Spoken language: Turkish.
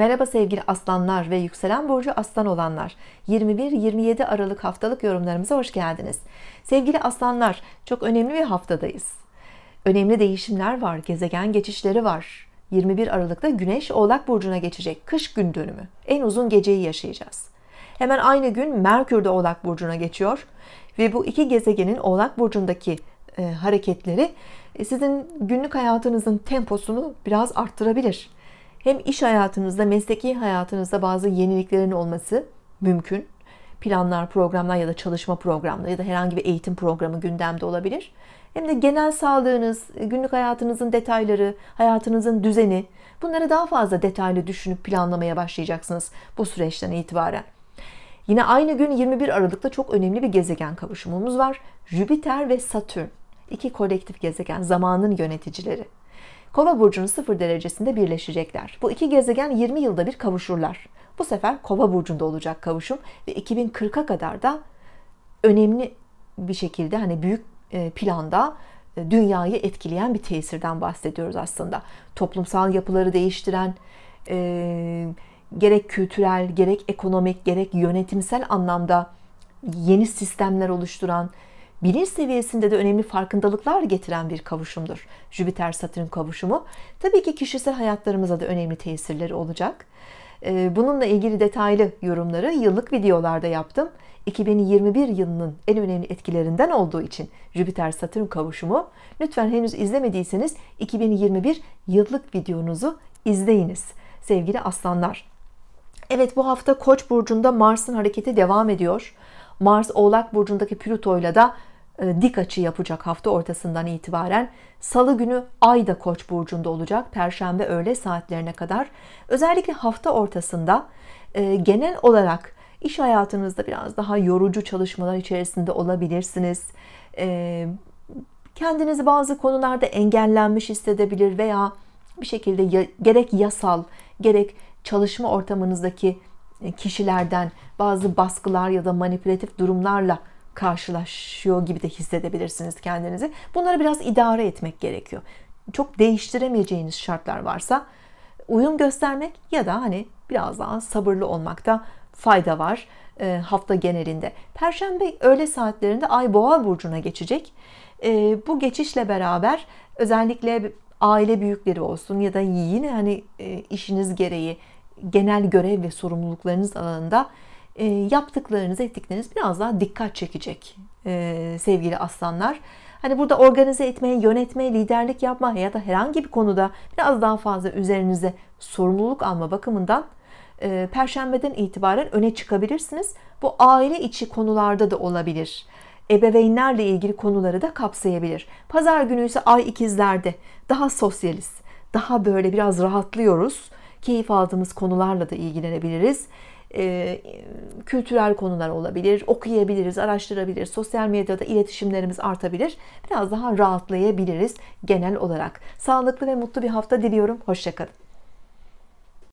Merhaba sevgili aslanlar ve yükselen burcu aslan olanlar. 21-27 Aralık haftalık yorumlarımıza hoş geldiniz. Sevgili aslanlar, çok önemli bir haftadayız. Önemli değişimler var, gezegen geçişleri var. 21 Aralık'ta Güneş Oğlak burcuna geçecek. Kış gün dönümü. En uzun geceyi yaşayacağız. Hemen aynı gün Merkür de Oğlak burcuna geçiyor ve bu iki gezegenin Oğlak burcundaki e, hareketleri e, sizin günlük hayatınızın temposunu biraz arttırabilir hem iş hayatınızda, mesleki hayatınızda bazı yeniliklerin olması mümkün. Planlar, programlar ya da çalışma programları ya da herhangi bir eğitim programı gündemde olabilir. Hem de genel sağlığınız, günlük hayatınızın detayları, hayatınızın düzeni bunları daha fazla detaylı düşünüp planlamaya başlayacaksınız bu süreçten itibaren. Yine aynı gün 21 Aralık'ta çok önemli bir gezegen kavuşumumuz var. Jüpiter ve Satürn iki kolektif gezegen zamanın yöneticileri. Kova burcunun sıfır derecesinde birleşecekler. Bu iki gezegen 20 yılda bir kavuşurlar. Bu sefer Kova burcunda olacak kavuşum ve 2040'a kadar da önemli bir şekilde hani büyük e, planda e, dünyayı etkileyen bir tesirden bahsediyoruz aslında. Toplumsal yapıları değiştiren, e, gerek kültürel, gerek ekonomik, gerek yönetimsel anlamda yeni sistemler oluşturan, bilinç seviyesinde de önemli farkındalıklar getiren bir kavuşumdur. Jüpiter-Satürn kavuşumu tabii ki kişisel hayatlarımıza da önemli tesirleri olacak. Ee, bununla ilgili detaylı yorumları yıllık videolarda yaptım. 2021 yılının en önemli etkilerinden olduğu için Jüpiter-Satürn kavuşumu. Lütfen henüz izlemediyseniz 2021 yıllık videonuzu izleyiniz sevgili aslanlar. Evet bu hafta Koç burcunda Mars'ın hareketi devam ediyor. Mars Oğlak Burcu'ndaki Plüto'yla da e, dik açı yapacak hafta ortasından itibaren. Salı günü Ay da Koç burcunda olacak. Perşembe öğle saatlerine kadar. Özellikle hafta ortasında e, genel olarak iş hayatınızda biraz daha yorucu çalışmalar içerisinde olabilirsiniz. E, kendinizi bazı konularda engellenmiş hissedebilir veya bir şekilde gerek yasal gerek çalışma ortamınızdaki e, kişilerden bazı baskılar ya da manipülatif durumlarla karşılaşıyor gibi de hissedebilirsiniz kendinizi. Bunları biraz idare etmek gerekiyor. Çok değiştiremeyeceğiniz şartlar varsa uyum göstermek ya da hani biraz daha sabırlı olmakta fayda var e, hafta genelinde. Perşembe öğle saatlerinde Ay Boğa burcuna geçecek. E, bu geçişle beraber özellikle aile büyükleri olsun ya da yine hani işiniz gereği genel görev ve sorumluluklarınız alanında e, yaptıklarınız, ettikleriniz biraz daha dikkat çekecek e, sevgili aslanlar. Hani burada organize etmeye, yönetmeye, liderlik yapma ya da herhangi bir konuda biraz daha fazla üzerinize sorumluluk alma bakımından e, perşembeden itibaren öne çıkabilirsiniz. Bu aile içi konularda da olabilir ebeveynlerle ilgili konuları da kapsayabilir. Pazar günü ise ay ikizlerde daha sosyalist, daha böyle biraz rahatlıyoruz keyif aldığımız konularla da ilgilenebiliriz. Ee, kültürel konular olabilir, okuyabiliriz, araştırabiliriz, sosyal medyada iletişimlerimiz artabilir, biraz daha rahatlayabiliriz genel olarak. Sağlıklı ve mutlu bir hafta diliyorum, hoşçakalın.